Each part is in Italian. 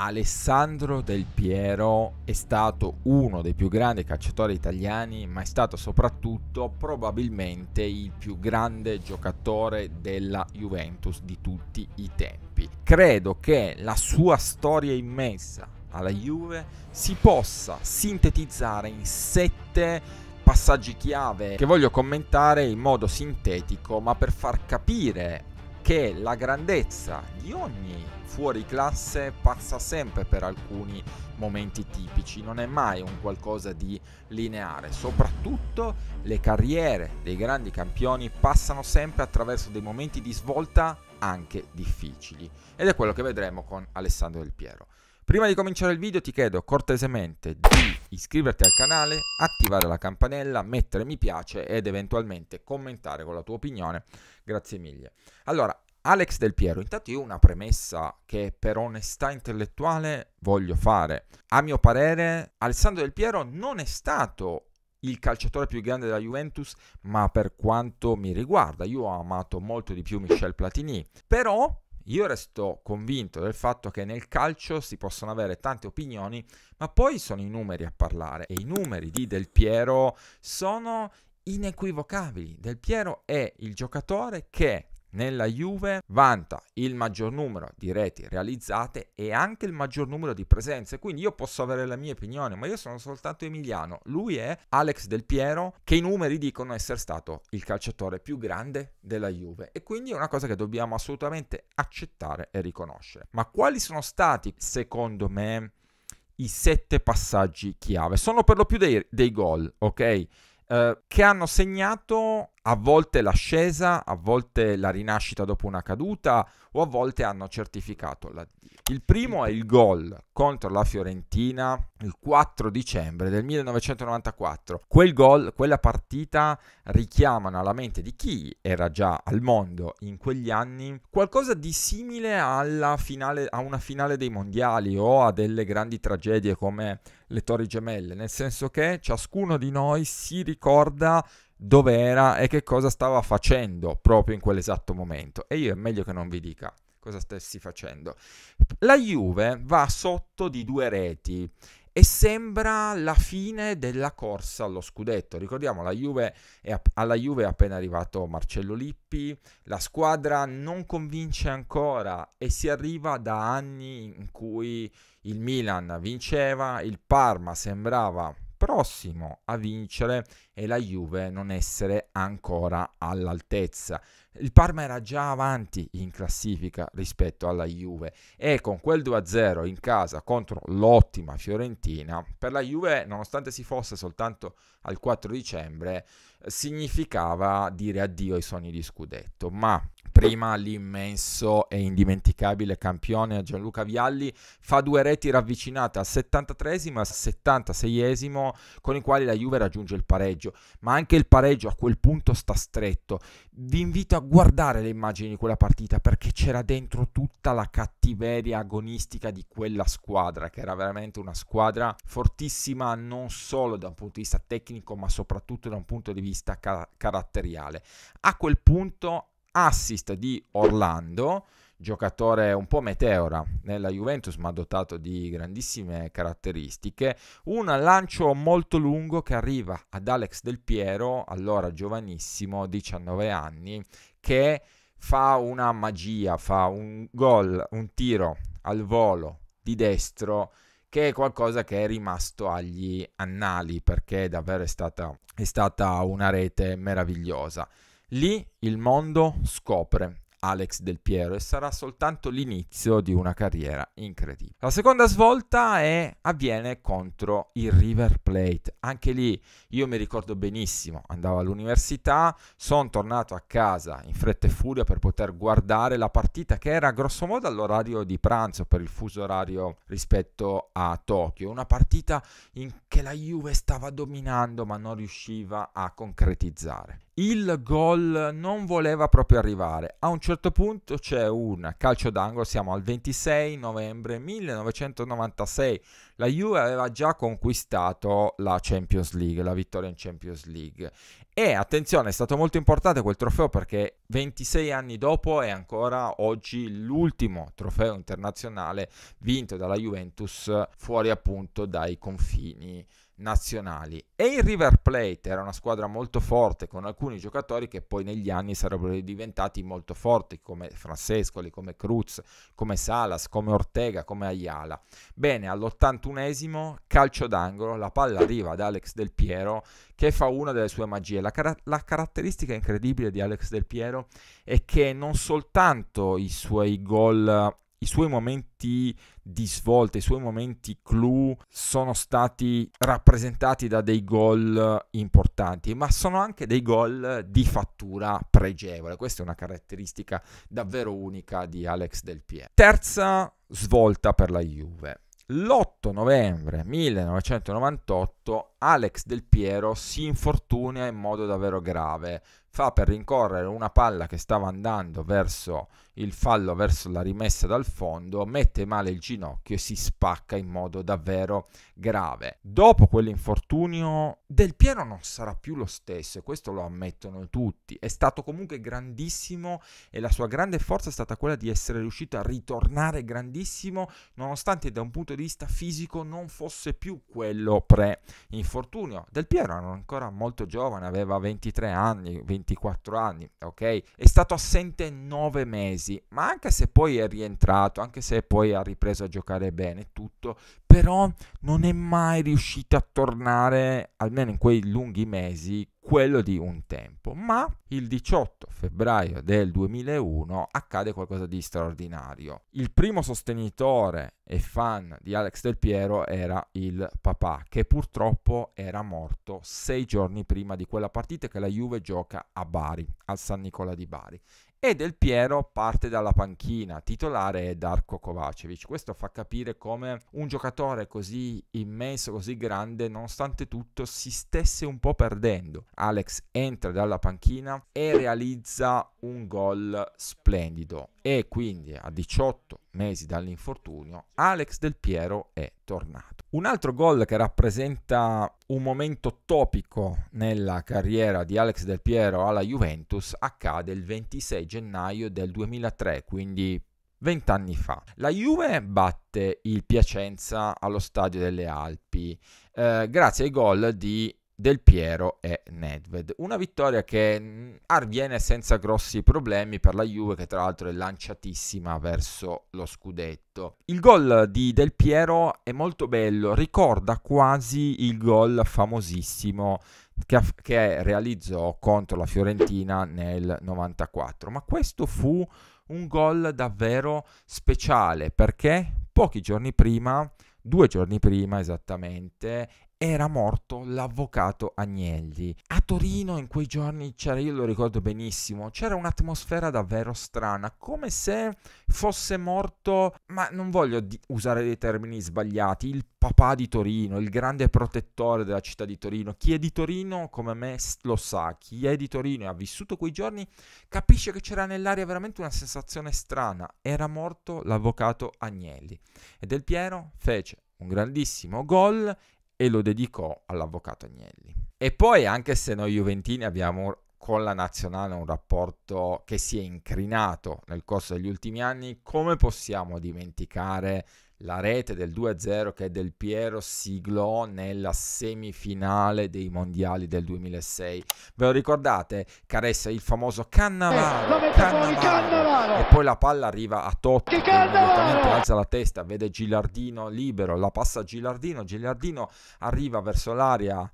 Alessandro Del Piero è stato uno dei più grandi calciatori italiani, ma è stato soprattutto probabilmente il più grande giocatore della Juventus di tutti i tempi. Credo che la sua storia immensa alla Juve si possa sintetizzare in sette passaggi chiave che voglio commentare in modo sintetico, ma per far capire che la grandezza di ogni fuori classe passa sempre per alcuni momenti tipici, non è mai un qualcosa di lineare, soprattutto le carriere dei grandi campioni passano sempre attraverso dei momenti di svolta anche difficili ed è quello che vedremo con Alessandro Del Piero. Prima di cominciare il video ti chiedo cortesemente di iscriverti al canale, attivare la campanella, mettere mi piace ed eventualmente commentare con la tua opinione. Grazie mille. Allora, Alex Del Piero, intanto io una premessa che per onestà intellettuale voglio fare. A mio parere, Alessandro Del Piero non è stato il calciatore più grande della Juventus, ma per quanto mi riguarda, io ho amato molto di più Michel Platini. Però io resto convinto del fatto che nel calcio si possono avere tante opinioni, ma poi sono i numeri a parlare e i numeri di Del Piero sono inequivocabili. Del Piero è il giocatore che nella Juve vanta il maggior numero di reti realizzate e anche il maggior numero di presenze, quindi io posso avere la mia opinione, ma io sono soltanto Emiliano. Lui è Alex Del Piero, che i numeri dicono essere stato il calciatore più grande della Juve e quindi è una cosa che dobbiamo assolutamente accettare e riconoscere. Ma quali sono stati, secondo me, i sette passaggi chiave? Sono per lo più dei, dei gol, ok? Eh, che hanno segnato a volte l'ascesa, a volte la rinascita dopo una caduta o a volte hanno certificato l'addio. Il primo è il gol contro la Fiorentina il 4 dicembre del 1994. Quel gol, quella partita richiamano alla mente di chi era già al mondo in quegli anni qualcosa di simile finale, a una finale dei mondiali o a delle grandi tragedie come le torri gemelle, nel senso che ciascuno di noi si ricorda dove era e che cosa stava facendo proprio in quell'esatto momento. E io è meglio che non vi dica cosa stessi facendo. La Juve va sotto di due reti e sembra la fine della corsa allo scudetto. Ricordiamo, la Juve è, alla Juve è appena arrivato Marcello Lippi, la squadra non convince ancora e si arriva da anni in cui il Milan vinceva, il Parma sembrava prossimo a vincere e la Juve non essere ancora all'altezza il Parma era già avanti in classifica rispetto alla Juve e con quel 2-0 in casa contro l'ottima Fiorentina, per la Juve, nonostante si fosse soltanto al 4 dicembre, significava dire addio ai sogni di scudetto, ma prima l'immenso e indimenticabile campione Gianluca Vialli fa due reti ravvicinate al 73 e al 76 con i quali la Juve raggiunge il pareggio, ma anche il pareggio a quel punto sta stretto. Vi invito a guardare le immagini di quella partita perché c'era dentro tutta la cattiveria agonistica di quella squadra, che era veramente una squadra fortissima non solo da un punto di vista tecnico, ma soprattutto da un punto di vista car- caratteriale. A quel punto assist di Orlando giocatore un po' meteora nella Juventus, ma dotato di grandissime caratteristiche. Un lancio molto lungo che arriva ad Alex Del Piero, allora giovanissimo, 19 anni, che fa una magia, fa un gol, un tiro al volo di destro che è qualcosa che è rimasto agli annali perché davvero è stata, è stata una rete meravigliosa. Lì il mondo scopre Alex Del Piero e sarà soltanto l'inizio di una carriera incredibile. La seconda svolta è, avviene contro il River Plate. Anche lì io mi ricordo benissimo, andavo all'università, sono tornato a casa in fretta e furia per poter guardare la partita che era grossomodo all'orario di pranzo per il fuso orario rispetto a Tokyo, una partita in che la Juve stava dominando ma non riusciva a concretizzare il gol non voleva proprio arrivare. A un certo punto c'è un calcio d'angolo, siamo al 26 novembre 1996. La Juve aveva già conquistato la Champions League, la vittoria in Champions League. E attenzione, è stato molto importante quel trofeo perché 26 anni dopo è ancora oggi l'ultimo trofeo internazionale vinto dalla Juventus fuori appunto dai confini nazionali e il River Plate era una squadra molto forte con alcuni giocatori che poi negli anni sarebbero diventati molto forti come Francescoli, come Cruz, come Salas, come Ortega, come Ayala. Bene, all'81esimo calcio d'angolo la palla arriva ad Alex Del Piero che fa una delle sue magie. La, car- la caratteristica incredibile di Alex Del Piero è che non soltanto i suoi gol i suoi momenti di svolta, i suoi momenti clou sono stati rappresentati da dei gol importanti, ma sono anche dei gol di fattura pregevole. Questa è una caratteristica davvero unica di Alex Del Piero. Terza svolta per la Juve. L'8 8 novembre 1998 Alex Del Piero si infortuna in modo davvero grave. Fa per rincorrere una palla che stava andando verso il fallo, verso la rimessa dal fondo, mette male il ginocchio e si spacca in modo davvero grave. Dopo quell'infortunio Del Piero non sarà più lo stesso e questo lo ammettono tutti. È stato comunque grandissimo e la sua grande forza è stata quella di essere riuscito a ritornare grandissimo nonostante da un punto di vista fisico fisico non fosse più quello pre-infortunio. Del Piero era ancora molto giovane, aveva 23 anni, 24 anni, ok? È stato assente 9 mesi, ma anche se poi è rientrato, anche se poi ha ripreso a giocare bene, tutto, però non è mai riuscito a tornare, almeno in quei lunghi mesi, quello di un tempo. Ma il 18 febbraio del 2001 accade qualcosa di straordinario. Il primo sostenitore e fan di Alex Del Piero era il papà, che purtroppo era morto sei giorni prima di quella partita che la Juve gioca a Bari, al San Nicola di Bari e Del Piero parte dalla panchina, titolare è Darko Kovacevic. Questo fa capire come un giocatore così immenso, così grande, nonostante tutto si stesse un po' perdendo. Alex entra dalla panchina e realizza un gol splendido e quindi a 18 mesi dall'infortunio, Alex Del Piero è tornato. Un altro gol che rappresenta un momento topico nella carriera di Alex Del Piero alla Juventus accade il 26 gennaio del 2003, quindi vent'anni fa. La Juve batte il Piacenza allo Stadio delle Alpi eh, grazie ai gol di del Piero e Nedved. Una vittoria che mm, avviene senza grossi problemi per la Juve che tra l'altro è lanciatissima verso lo scudetto. Il gol di Del Piero è molto bello, ricorda quasi il gol famosissimo che, che realizzò contro la Fiorentina nel 94, ma questo fu un gol davvero speciale perché pochi giorni prima due giorni prima esattamente, era morto l'avvocato Agnelli. A Torino in quei giorni c'era, io lo ricordo benissimo, c'era un'atmosfera davvero strana, come se fosse morto, ma non voglio di- usare dei termini sbagliati, il papà di Torino, il grande protettore della città di Torino. Chi è di Torino come me lo sa, chi è di Torino e ha vissuto quei giorni capisce che c'era nell'aria veramente una sensazione strana. Era morto l'avvocato Agnelli e Del Piero fece un grandissimo gol e lo dedicò all'avvocato Agnelli. E poi, anche se noi Juventini abbiamo con la nazionale un rapporto che si è incrinato nel corso degli ultimi anni, come possiamo dimenticare la rete del 2-0 che è Del Piero siglò nella semifinale dei mondiali del 2006. Ve lo ricordate? Caressa il famoso Cannavaro, eh, Cannavaro. Cannavaro. E poi la palla arriva a Totti che, immediatamente alza la testa, vede Gilardino libero, la passa a Gilardino, Gilardino arriva verso l'area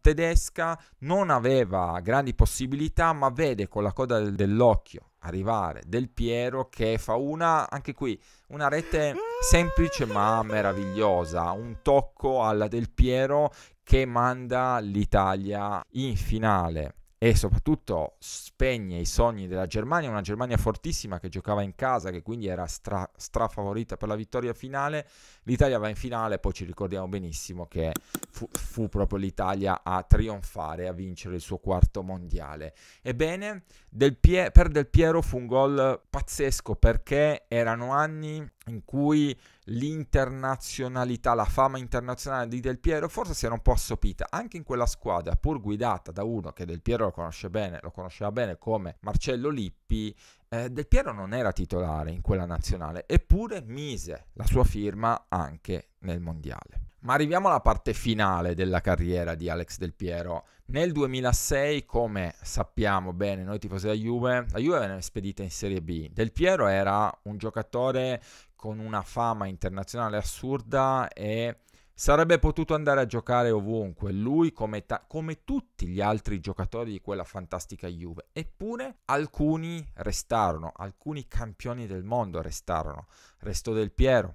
tedesca, non aveva grandi possibilità ma vede con la coda dell'occhio arrivare Del Piero che fa una, anche qui, una rete mm. semplice ma meravigliosa, un tocco alla Del Piero che manda l'Italia in finale e soprattutto spegne i sogni della Germania, una Germania fortissima che giocava in casa, che quindi era stra, strafavorita per la vittoria finale. L'Italia va in finale, poi ci ricordiamo benissimo che fu, fu proprio l'Italia a trionfare, a vincere il suo quarto mondiale. Ebbene, del Pie, per Del Piero fu un gol pazzesco perché erano anni in cui l'internazionalità, la fama internazionale di Del Piero forse si era un po' assopita anche in quella squadra, pur guidata da uno che Del Piero lo conosce bene, lo conosceva bene come Marcello Lippi. Eh, Del Piero non era titolare in quella nazionale, eppure mise la sua firma anche nel mondiale. Ma arriviamo alla parte finale della carriera di Alex Del Piero. Nel 2006, come sappiamo bene noi tifosi della Juve, la Juve venne spedita in Serie B. Del Piero era un giocatore con una fama internazionale assurda e sarebbe potuto andare a giocare ovunque, lui come, ta- come, tutti gli altri giocatori di quella fantastica Juve. Eppure alcuni restarono, alcuni campioni del mondo restarono. Restò Del Piero,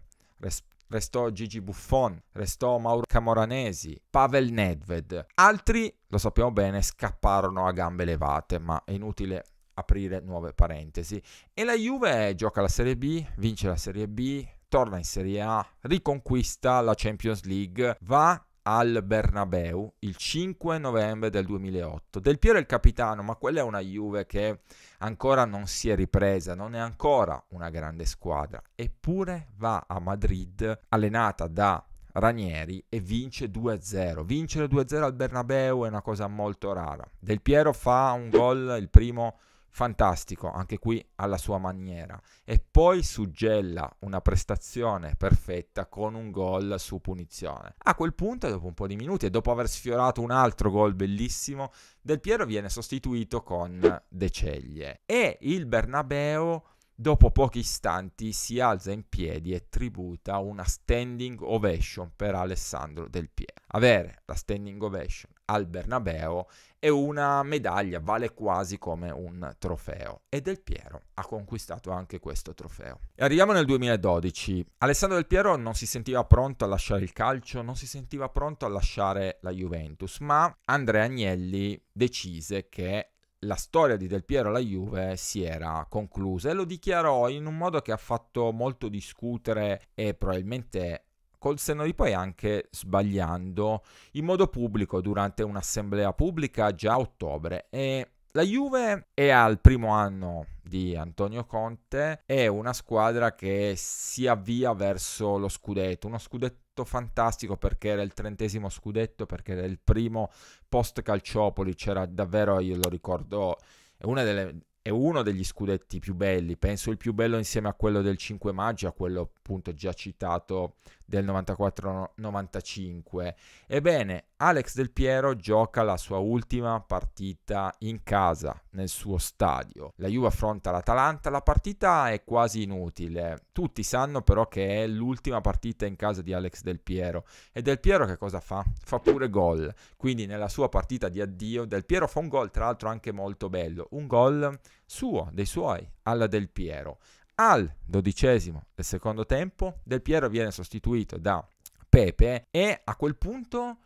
restò Gigi Buffon, restò Mauro Camoranesi, Pavel Nedved. Altri, lo sappiamo bene, scapparono a gambe levate, ma è inutile aprire nuove parentesi. E la Juve gioca la Serie B, vince la Serie B, torna in Serie A, riconquista la Champions League, va al Bernabeu il 5 novembre del 2008. Del Piero è il capitano, ma quella è una Juve che ancora non si è ripresa, non è ancora una grande squadra, eppure va a Madrid allenata da Ranieri e vince 2-0. Vincere 2-0 al Bernabeu è una cosa molto rara. Del Piero fa un gol, il primo fantastico, anche qui alla sua maniera, e poi suggella una prestazione perfetta con un gol su punizione. A quel punto, dopo un po' di minuti e dopo aver sfiorato un altro gol bellissimo, Del Piero viene sostituito con De Ceglie e il Bernabeo Dopo pochi istanti si alza in piedi e tributa una standing ovation per Alessandro Del Piero. Avere la standing ovation al Bernabeo è una medaglia, vale quasi come un trofeo. E Del Piero ha conquistato anche questo trofeo. E arriviamo nel 2012. Alessandro Del Piero non si sentiva pronto a lasciare il calcio, non si sentiva pronto a lasciare la Juventus, ma Andrea Agnelli decise che la storia di Del Piero alla Juve si era conclusa e lo dichiarò in un modo che ha fatto molto discutere e probabilmente col senno di poi anche sbagliando in modo pubblico durante un'assemblea pubblica già a ottobre e la Juve è al primo anno di Antonio Conte, è una squadra che si avvia verso lo scudetto, uno scudetto scudetto fantastico perché era il trentesimo scudetto, perché era il primo post Calciopoli, c'era davvero, io lo ricordo, è, delle, è uno degli scudetti più belli, penso il più bello insieme a quello del 5 maggio, a quello appunto già citato del 94-95. Ebbene, Alex Del Piero gioca la sua ultima partita in casa, nel suo stadio. La Juve affronta l'Atalanta, la partita è quasi inutile. Tutti sanno però che è l'ultima partita in casa di Alex Del Piero. E Del Piero che cosa fa? Fa pure gol. Quindi nella sua partita di addio Del Piero fa un gol, tra l'altro anche molto bello. Un gol suo, dei suoi, alla Del Piero. Al dodicesimo del secondo tempo Del Piero viene sostituito da Pepe e a quel punto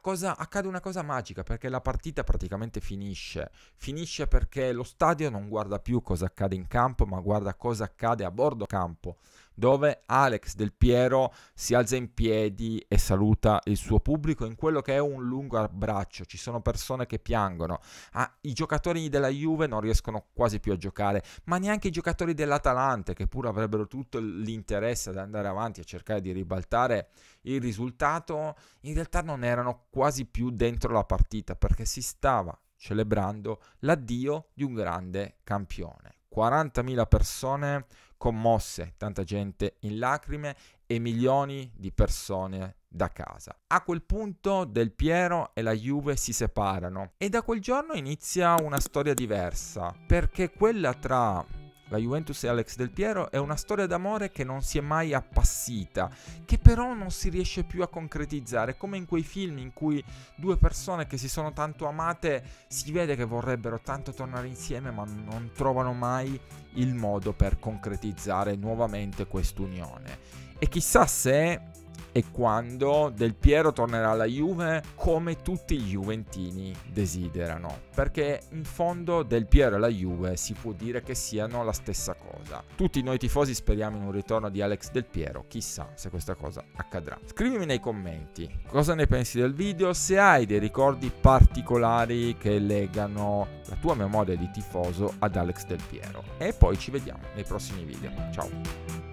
cosa, accade una cosa magica perché la partita praticamente finisce. Finisce perché lo stadio non guarda più cosa accade in campo, ma guarda cosa accade a bordo campo dove Alex Del Piero si alza in piedi e saluta il suo pubblico in quello che è un lungo abbraccio. Ci sono persone che piangono. Ah, I giocatori della Juve non riescono quasi più a giocare, ma neanche i giocatori dell'Atalante, che pur avrebbero tutto l'interesse ad andare avanti a cercare di ribaltare il risultato, in realtà non erano quasi più dentro la partita perché si stava celebrando l'addio di un grande campione. 40.000 persone commosse, tanta gente in lacrime e milioni di persone da casa. A quel punto Del Piero e la Juve si separano e da quel giorno inizia una storia diversa, perché quella tra la Juventus e Alex Del Piero è una storia d'amore che non si è mai appassita, che però non si riesce più a concretizzare, come in quei film in cui due persone che si sono tanto amate si vede che vorrebbero tanto tornare insieme ma non trovano mai il modo per concretizzare nuovamente quest'unione. E chissà se e quando Del Piero tornerà alla Juve come tutti gli Juventini desiderano. Perché in fondo Del Piero e la Juve si può dire che siano la stessa cosa. Tutti noi tifosi speriamo in un ritorno di Alex Del Piero, chissà se questa cosa accadrà. Scrivimi nei commenti cosa ne pensi del video, se hai dei ricordi particolari che legano la tua memoria di tifoso ad Alex Del Piero. E poi ci vediamo nei prossimi video. Ciao!